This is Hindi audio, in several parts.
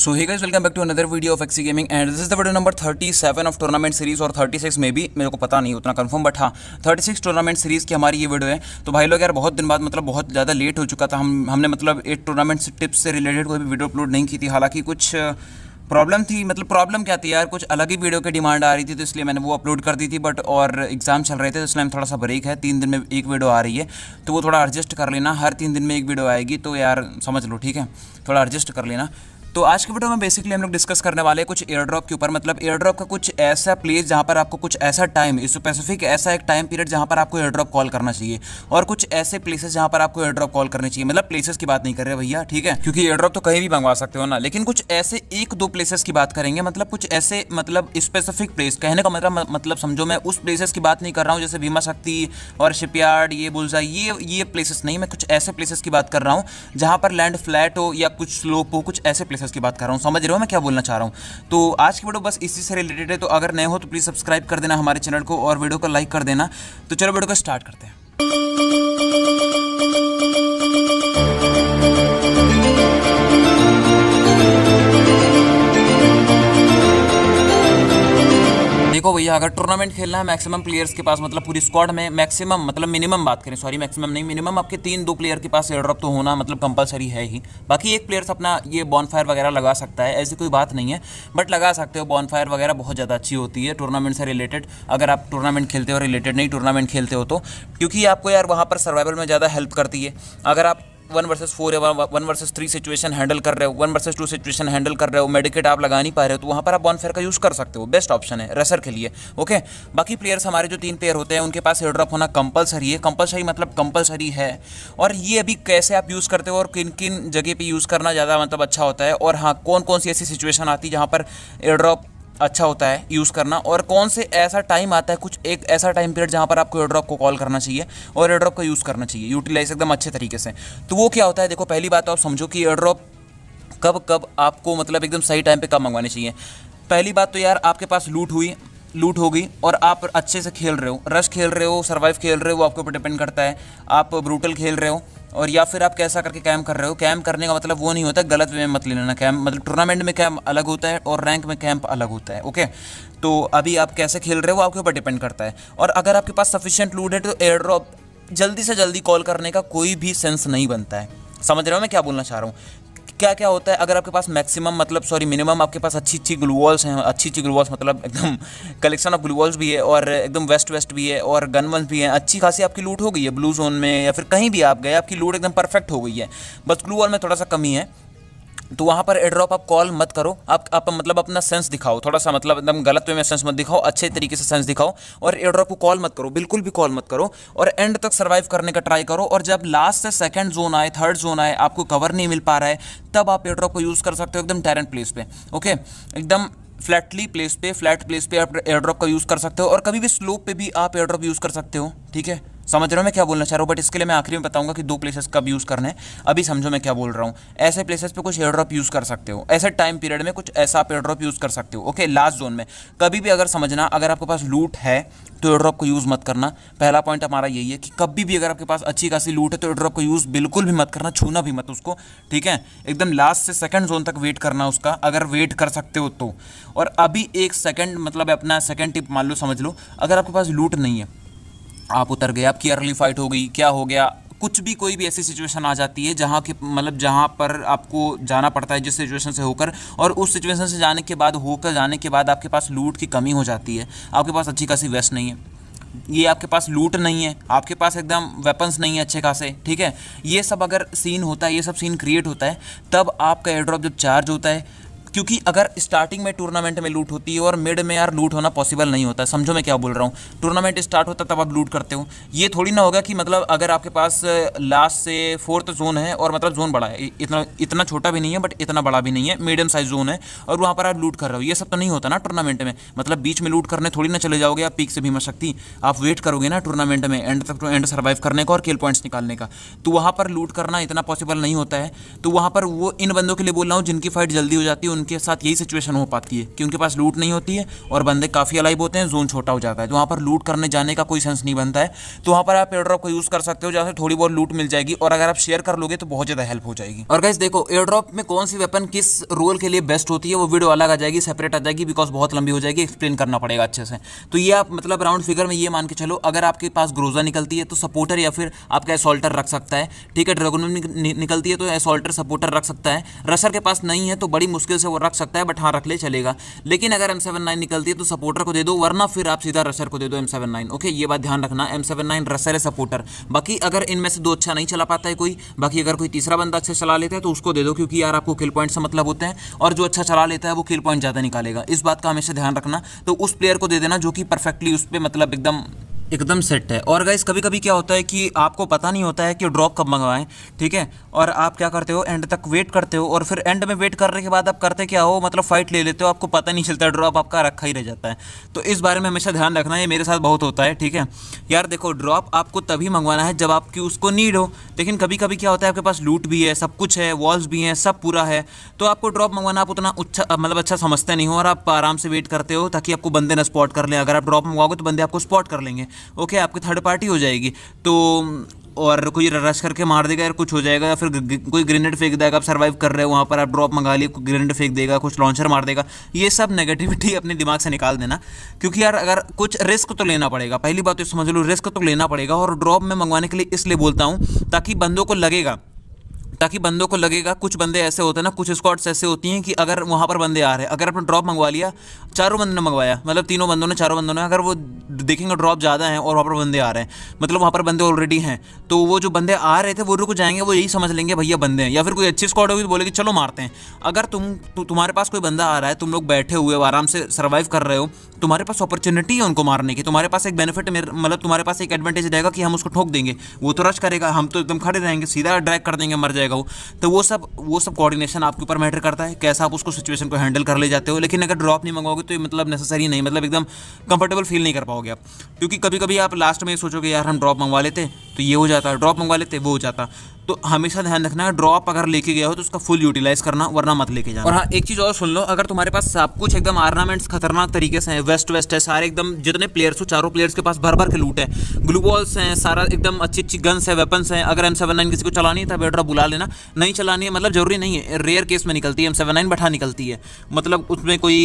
so hey guys welcome back to another video of Exy gaming and this is the video number 37 of tournament series और 36 में भी मेरे को पता नहीं उतना कंफर्म बट हाँ 36 टूर्नामेंट सीरीज की हमारी ये वीडियो है तो भाई लोग यार बहुत दिन बाद मतलब बहुत ज़्यादा लेट हो चुका था हम हमने मतलब एक टूर्नामेंट टिप्स से रिलेटेड कोई भी वीडियो अपलोड नहीं की थी हालांकि कुछ प्रॉब्लम uh, थी मतलब प्रॉब्लम क्या थी यार कुछ अलग ही वीडियो की डिमांड आ रही थी तो इसलिए मैंने वो अपलोड कर दी थी बट और एग्जाम चल रहे थे तो इसलिए थोड़ा सा ब्रेक है तीन दिन में एक वीडियो आ रही है तो वो थोड़ा एडजस्ट कर लेना हर तीन दिन में एक वीडियो आएगी तो यार समझ लो ठीक है थोड़ा एडजस्ट कर लेना तो आज की वीडियो में बेसिकली हम लोग डिस्कस करने वाले कुछ एयर ड्रॉप के ऊपर मतलब एयर ड्रॉप का कुछ ऐसा प्लेस जहां पर आपको कुछ ऐसा टाइम स्पेसिफिक ऐसा एक टाइम पीरियड जहां पर आपको एयर ड्रॉप कॉल करना चाहिए और कुछ ऐसे प्लेसेस जहां पर आपको एयर ड्रॉप कॉल करनी चाहिए मतलब प्लेसेस की बात नहीं कर रहे भैया ठीक है क्योंकि एयर ड्रॉप तो कहीं भी मंगवा सकते हो ना लेकिन कुछ ऐसे एक दो प्लेसेस की बात करेंगे मतलब कुछ ऐसे मतलब स्पेसिफिक प्लेस कहने का मतलब मतलब समझो मैं उस प्लेसेस की बात नहीं कर रहा हूँ जैसे भीमा शक्ति और शिपयार्ड ये बुलजा ये ये प्लेसेस नहीं मैं कुछ ऐसे प्लेसेस की बात कर रहा हूँ जहां पर लैंड फ्लैट हो या कुछ स्लोप हो कुछ ऐसे प्लेस प्लेसेस उसकी बात कर रहा हूँ समझ रहे हो मैं क्या बोलना चाह रहा हूँ तो आज की वीडियो बस इसी से रिलेटेड है तो अगर नए हो तो प्लीज़ सब्सक्राइब कर देना हमारे चैनल को और वीडियो को लाइक कर देना तो चलो वीडियो को स्टार्ट करते हैं वही है अगर टूर्नामेंट खेलना है मैक्सिमम प्लेयर्स के पास मतलब पूरी स्क्वाड में मैक्सिमम मतलब मिनिमम बात करें सॉरी मैक्सिमम नहीं मिनिमम आपके तीन दो प्लेयर के पास एयरड्रॉप तो होना मतलब कंपलसरी है ही बाकी एक प्लेयर्स अपना ये बॉनफायर वगैरह लगा सकता है ऐसी कोई बात नहीं है बट लगा सकते हो बॉनफायर वगैरह बहुत ज़्यादा अच्छी होती है टूर्नामेंट से रिलेटेड अगर आप टूर्नामेंट खेलते हो रिलेटेड नहीं टूर्नामेंट खेलते हो तो क्योंकि आपको यार वहाँ पर सर्वाइवल में ज़्यादा हेल्प करती है अगर आप वन वर्सेस फोर या one versus three situation handle कर रहे हो one versus two situation handle कर रहे हो मेडिकेट आप लगा नहीं पा रहे हो तो वहाँ पर आप बॉनफेयर का यूज़ कर सकते हो बेस्ट ऑप्शन है रेसर के लिए ओके बाकी प्लेयर्स हमारे जो तीन प्लेयर होते हैं उनके पास एयरड्रॉप होना कंपलसरी है कंपलसरी मतलब कंपलसरी है और ये अभी कैसे आप यूज़ करते हो और किन किन जगह पर यूज़ करना ज़्यादा मतलब अच्छा होता है और हाँ कौन कौन सी ऐसी सिचुएशन आती है जहाँ पर एयरड्रॉप अच्छा होता है यूज़ करना और कौन से ऐसा टाइम आता है कुछ एक ऐसा टाइम पीरियड जहाँ पर आपको एयरड्रॉप को कॉल करना चाहिए और एयरड्रॉप का यूज़ करना चाहिए यूटिलाइज एकदम अच्छे तरीके से तो वो क्या होता है देखो पहली बात तो आप समझो कि एयरड्रॉप कब कब आपको मतलब एकदम सही टाइम पर कब मंगवानी चाहिए पहली बात तो यार आपके पास लूट हुई लूट होगी और आप अच्छे से खेल रहे हो रश खेल रहे हो सर्वाइव खेल रहे हो वो आपके ऊपर डिपेंड करता है आप ब्रूटल खेल रहे हो और या फिर आप कैसा करके कैम कर रहे हो कैम करने का मतलब वो नहीं होता गलत वे में मत लेना कैम मतलब टूर्नामेंट में कैम अलग होता है और रैंक में कैंप अलग होता है ओके तो अभी आप कैसे खेल रहे हो आपके ऊपर डिपेंड करता है और अगर आपके पास सफिशियंट लूट है तो एयर ड्रॉप जल्दी से जल्दी कॉल करने का कोई भी सेंस नहीं बनता है समझ रहे हो मैं क्या बोलना चाह रहा हूँ क्या क्या होता है अगर आपके पास मैक्सिमम मतलब सॉरी मिनिमम आपके पास अच्छी अच्छी ग्लू हैं अच्छी अच्छी ग्लूवॉल्स मतलब एकदम कलेक्शन ऑफ ग्लू भी है और एकदम वेस्ट वेस्ट भी है और गन वन भी हैं अच्छी खासी आपकी लूट हो गई है ब्लू जोन में या फिर कहीं भी आप गए आपकी लूट एकदम परफेक्ट हो गई है बस ग्लू में थोड़ा सा कमी है तो वहाँ पर एड्रॉप आप कॉल मत करो आप आप मतलब अपना सेंस दिखाओ थोड़ा सा मतलब एकदम गलत वे में सेंस मत दिखाओ अच्छे तरीके से सेंस दिखाओ और एड्रॉप को कॉल मत करो बिल्कुल भी कॉल मत करो और एंड तक सर्वाइव करने का ट्राई करो और जब लास्ट से सेकंड जोन आए थर्ड जोन आए आपको कवर नहीं मिल पा रहा है तब आप एड्रॉप को यूज़ कर सकते हो एकदम टैरेंट प्लेस पर ओके एकदम फ्लैटली प्लेस पर फ्लैट प्लेस पर आप एयरड्रॉप का यूज़ कर सकते हो और कभी भी स्लोप पर भी आप एयड्रॉप यूज़ कर सकते हो ठीक है समझ रहे हो मैं क्या बोलना चाह रहा हूँ बट इसके लिए मैं आखिरी में बताऊंगा कि दो प्लेसेस कब यूज़ करना है अभी समझो मैं क्या बोल रहा हूँ ऐसे प्लेसेस पे कुछ एयर ड्रॉप यूज़ कर सकते हो ऐसे टाइम पीरियड में कुछ ऐसा आप एयर ड्रॉप यूज़ कर सकते हो ओके लास्ट जोन में कभी भी अगर समझना अगर आपके पास लूट है तो ड्रॉप को यूज़ मत करना पहला पॉइंट हमारा यही है कि कभी भी अगर आपके पास अच्छी खासी लूट है तो ड्रॉप को यूज़ बिल्कुल भी मत करना छूना भी मत उसको ठीक है एकदम लास्ट से सेकंड जोन तक वेट करना उसका अगर वेट कर सकते हो तो और अभी एक सेकंड मतलब अपना सेकंड टिप मान लो समझ लो अगर आपके पास लूट नहीं है आप उतर गए आपकी अर्ली फाइट हो गई क्या हो गया कुछ भी कोई भी ऐसी सिचुएशन आ जाती है जहाँ के मतलब जहाँ पर आपको जाना पड़ता है जिस सिचुएशन से होकर और उस सिचुएशन से जाने के बाद होकर जाने के बाद आपके पास लूट की कमी हो जाती है आपके पास अच्छी खासी वेस्ट नहीं है ये आपके पास लूट नहीं है आपके पास एकदम वेपन्स नहीं है अच्छे खासे ठीक है ये सब अगर सीन होता है ये सब सीन क्रिएट होता है तब आपका एयर ड्रॉप जब चार्ज होता है क्योंकि अगर स्टार्टिंग में टूर्नामेंट में लूट होती है और मिड में यार लूट होना पॉसिबल नहीं होता समझो मैं क्या बोल रहा हूँ टूर्नामेंट स्टार्ट होता तब आप लूट करते हो ये थोड़ी ना होगा कि मतलब अगर आपके पास लास्ट से फोर्थ जोन है और मतलब जोन बड़ा है इतना इतना छोटा भी नहीं है बट इतना बड़ा भी नहीं है मीडियम साइज जोन है और वहाँ पर आप लूट कर रहे हो ये सब तो नहीं होता ना टूर्नामेंट में मतलब बीच में लूट करने थोड़ी ना चले जाओगे आप पीक से भी मर सकती आप वेट करोगे ना टूर्नामेंट में एंड तक एंड सर्वाइव करने का और खेल पॉइंट्स निकालने का तो वहाँ पर लूट करना इतना पॉसिबल नहीं होता है तो वहाँ पर वो इन बंदों के लिए बोल रहा हूँ जिनकी फाइट जल्दी हो जाती है उनके साथ यही सिचुएशन हो पाती है कि उनके पास लूट नहीं होती है और बंदे काफ़ी अलाइव होते हैं जोन छोटा हो जाता है तो वहाँ पर लूट करने जाने का कोई सेंस नहीं बनता है तो वहाँ पर आप एयरड्रॉप को यूज़ कर सकते हो जहाँ से थोड़ी बहुत लूट मिल जाएगी और अगर आप शेयर कर लोगे तो बहुत ज़्यादा हेल्प हो जाएगी और गैस देखो एयरड्रॉप में कौन सी वेपन किस रोल के लिए बेस्ट होती है वो वीडियो अलग आ जाएगी सेपरेट आ जाएगी बिकॉज बहुत लंबी हो जाएगी एक्सप्लेन करना पड़ेगा अच्छे से तो ये आप मतलब राउंड फिगर में ये मान के चलो अगर आपके पास ग्रोजा निकलती है तो सपोर्टर या फिर आपका एसोल्टर रख सकता है ठीक है ड्रैगन निकलती है तो एसोल्टर सपोर्टर रख सकता है रशर के पास नहीं है तो बड़ी मुश्किल से वो रख सकता है बट हाँ रख ले चलेगा लेकिन अगर एम सेवन नाइन निकलती है तो सपोर्टर को दे दो वरना फिर आप सीधा रसर को दे दो एम सेवन नाइन ओके ये बात ध्यान रखना एम सेवन नाइन रसर है सपोर्टर बाकी अगर इनमें से दो अच्छा नहीं चला पाता है कोई बाकी अगर कोई तीसरा बंदा अच्छा चला लेता है तो उसको दे दो क्योंकि यार आपको किल पॉइंट से मतलब होते हैं और जो अच्छा चला लेता है वो किल पॉइंट ज़्यादा निकालेगा इस बात का हमेशा ध्यान रखना तो उस प्लेयर को दे देना जो कि परफेक्टली उस पर मतलब एकदम एकदम सेट है और गाइस कभी कभी क्या होता है कि आपको पता नहीं होता है कि ड्रॉप कब मंगवाएं ठीक है और आप क्या करते हो एंड तक वेट करते हो और फिर एंड में वेट करने के बाद आप करते क्या हो मतलब फाइट ले लेते हो आपको पता नहीं चलता ड्रॉप आपका रखा ही रह जाता है तो इस बारे में हमेशा ध्यान रखना ये मेरे साथ बहुत होता है ठीक है यार देखो ड्रॉप आपको तभी मंगवाना है जब आपकी उसको नीड हो लेकिन कभी कभी क्या होता है आपके पास लूट भी है सब कुछ है वॉल्स भी हैं सब पूरा है तो आपको ड्रॉप मंगवाना आप उतना अच्छा मतलब अच्छा समझते नहीं हो और आप आराम से वेट करते हो ताकि आपको बंदे ना स्पॉट कर लें अगर आप ड्रॉप मंगवाओगे तो बंदे आपको स्पॉट कर लेंगे ओके आपकी थर्ड पार्टी हो जाएगी तो और कोई रश करके मार देगा यार कुछ हो जाएगा या फिर कोई ग्रेनेड फेंक देगा आप सर्वाइव कर रहे हो वहाँ पर आप ड्रॉप मंगा लिए ग्रेनेड फेंक देगा कुछ लॉन्चर मार देगा ये सब नेगेटिविटी अपने दिमाग से निकाल देना क्योंकि यार अगर कुछ रिस्क तो लेना पड़ेगा पहली बात तो समझ लो रिस्क तो लेना पड़ेगा और ड्रॉप में मंगवाने के लिए इसलिए बोलता हूँ ताकि बंदों को लगेगा ताकि बंदों को लगेगा कुछ बंदे ऐसे होते हैं ना कुछ स्कॉट्स ऐसे होती हैं कि अगर वहाँ पर बंदे आ रहे हैं अगर आपने ड्रॉप मंगवा लिया चारों बंदों ने मंगवाया मतलब तीनों बंदों ने चारों बंदों ने अगर वो देखेंगे ड्रॉप ज़्यादा है और वहाँ पर बंदे आ रहे हैं मतलब वहाँ पर बंदे ऑलरेडी हैं तो वो जो बंदे आ रहे थे वो रुक जाएंगे वो यही समझ लेंगे भैया बंदे हैं या फिर कोई अच्छी स्क्वाड होगी तो बोलेगी चलो मारते हैं अगर तुम तु, तुम्हारे पास कोई बंदा आ रहा है तुम लोग बैठे हुए हो आराम से सर्वाइव कर रहे हो तुम्हारे पास अपॉर्चुनिटी है उनको मारने की तुम्हारे पास एक बेनिफिट मतलब तुम्हारे पास एक एडवांटेज रहेगा कि हम उसको ठोक देंगे वो तो रश करेगा हम तो एकदम खड़े रहेंगे सीधा ड्रैक कर देंगे मर जाएगा वो तो वो सब वो सब कोऑर्डिनेशन आपके ऊपर मैटर करता है कैसा आप उसको सिचुएशन को हैंडल कर ले जाते हो लेकिन अगर ड्रॉप नहीं मंगाओगे तो मतलब नेसेसरी नहीं मतलब एकदम कंफर्टेबल फील नहीं कर पाओगे आप क्योंकि कभी कभी आप लास्ट में सोचोगे यार हम ड्रॉप मंगवा लेते तो ये हो जाता ड्रॉप मंगवा लेते वो हो जाता तो हमेशा ध्यान रखना है ड्रॉप अगर लेके गया हो तो उसका फुल यूटिलाइज करना वरना मत लेके जाना और हाँ एक चीज़ और सुन लो अगर तुम्हारे पास सब कुछ एकदम आर्नामेंट्स खतरनाक तरीके से हैं वेस्ट वेस्ट है सारे एकदम जितने प्लेयर्स हो चारों प्लेयर्स के पास भर भर के लूट है ग्लू बॉल्स हैं सारा एकदम अच्छी अच्छी गन्स है वेपन्स हैं अगर एम सेवन नाइन किसी को चलानी है तो बेटर बुला लेना नहीं चलानी है मतलब जरूरी नहीं है रेयर केस में निकलती है एम सेवन नाइन बैठा निकलती है मतलब उसमें कोई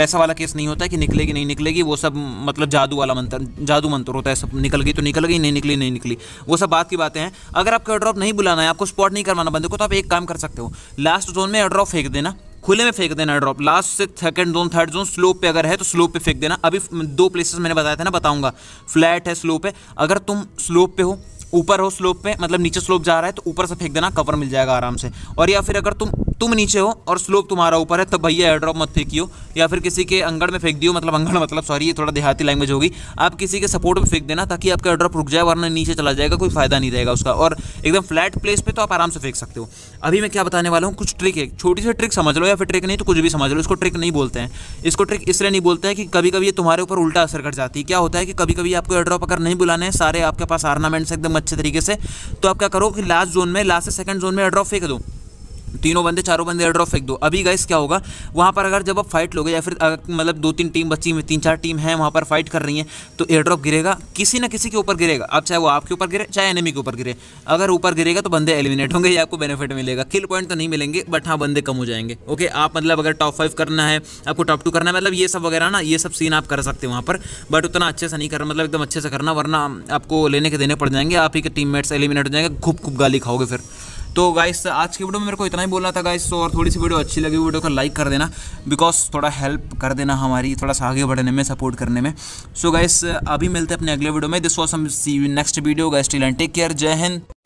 वैसा वाला केस नहीं होता है कि निकलेगी नहीं निकलेगी वो सब मतलब जादू वाला मंत्र जादू मंत्र होता है सब निकल गई तो निकल गई नहीं निकली नहीं निकली वो सब बात की बातें हैं अगर आपका ड्रॉप नहीं बुलाना है आपको स्पॉट नहीं करवाना बंदे को तो आप एक काम कर सकते हो लास्ट जोन में एड्रॉप फेंक देना खुले में फेंक देना ड्रॉप लास्ट से second zone third zone slope पे अगर है तो स्लोप पे फेंक देना अभी दो प्लेसेस मैंने बताया था ना बताऊंगा फ्लैट है स्लोप है अगर तुम स्लोप पे हो ऊपर हो स्लोप पे मतलब नीचे स्लोप जा रहा है तो ऊपर से फेंक देना कवर मिल जाएगा आराम से और या फिर अगर तुम तुम नीचे हो और स्लोप तुम्हारा ऊपर है तो भैया एयर ड्रॉप मत फेंकी या फिर किसी के अंगड़ में फेंक दियो मतलब अंगड़ मतलब सॉरी ये थोड़ा देहाती लैंग्वेज होगी आप किसी के सपोर्ट में फेंक देना ताकि आपका ड्रॉप रुक जाए वरना नीचे चला जाएगा कोई फायदा नहीं रहेगा उसका और एकदम फ्लैट प्लेस पर तो आप आराम से फेंक सकते हो अभी मैं क्या बताने वाला हूँ कुछ ट्रिक है छोटी सी ट्रिक समझ लो या फिर ट्रिक नहीं तो कुछ भी समझ लो इसको ट्रिक नहीं बोलते हैं इसको ट्रिक इसलिए नहीं बोलते हैं कि कभी कभी ये तुम्हारे ऊपर उल्टा असर कर जाती है क्या होता है कि कभी कभी आपको एड्रॉप अगर नहीं बुलाने हैं सारे आपके पास आर्नामेंट्स एकदम अच्छे तरीके से तो आप क्या करो कि लास्ट जोन में लास्ट से सेकंड जोन में एड्रॉप फेंक दो तीनों बंदे चारों बंदे एयर ड्रॉप फेंक दो अभी गाइस क्या होगा वहाँ पर अगर जब आप फाइट लोगे या फिर मतलब दो तीन टीम बची हुई तीन चार टीम है वहाँ पर फाइट कर रही है तो एयर ड्रॉप गिरेगा किसी ना किसी के ऊपर गिरेगा अब चाहे वो आपके ऊपर गिरे चाहे एनिमी के ऊपर गिरे अगर ऊपर गिरेगा तो बंदे एलिमिनेट होंगे या आपको बेनिफिट मिलेगा किल पॉइंट तो नहीं मिलेंगे बट हाँ बंदे कम हो जाएंगे ओके आप मतलब अगर टॉप फाइव करना है आपको टॉप टू करना है मतलब ये सब वगैरह ना ये सब सीन आप कर सकते हैं वहाँ पर बट उतना अच्छे से नहीं करना मतलब एकदम अच्छे से करना वरना आपको लेने के देने पड़ जाएंगे आप ही के टीममेट्स एलिमिनेट हो जाएंगे खूब खूब गाली खाओगे फिर तो गाइस आज की वीडियो में मेरे को इतना ही बोलना था गाइस तो और थोड़ी सी वीडियो अच्छी लगी वीडियो को लाइक कर देना बिकॉज थोड़ा हेल्प कर देना हमारी थोड़ा सा आगे बढ़ने में सपोर्ट करने में सो so गाइस अभी मिलते हैं अपने अगले वीडियो में this was some see next video guys till take care जय हिंद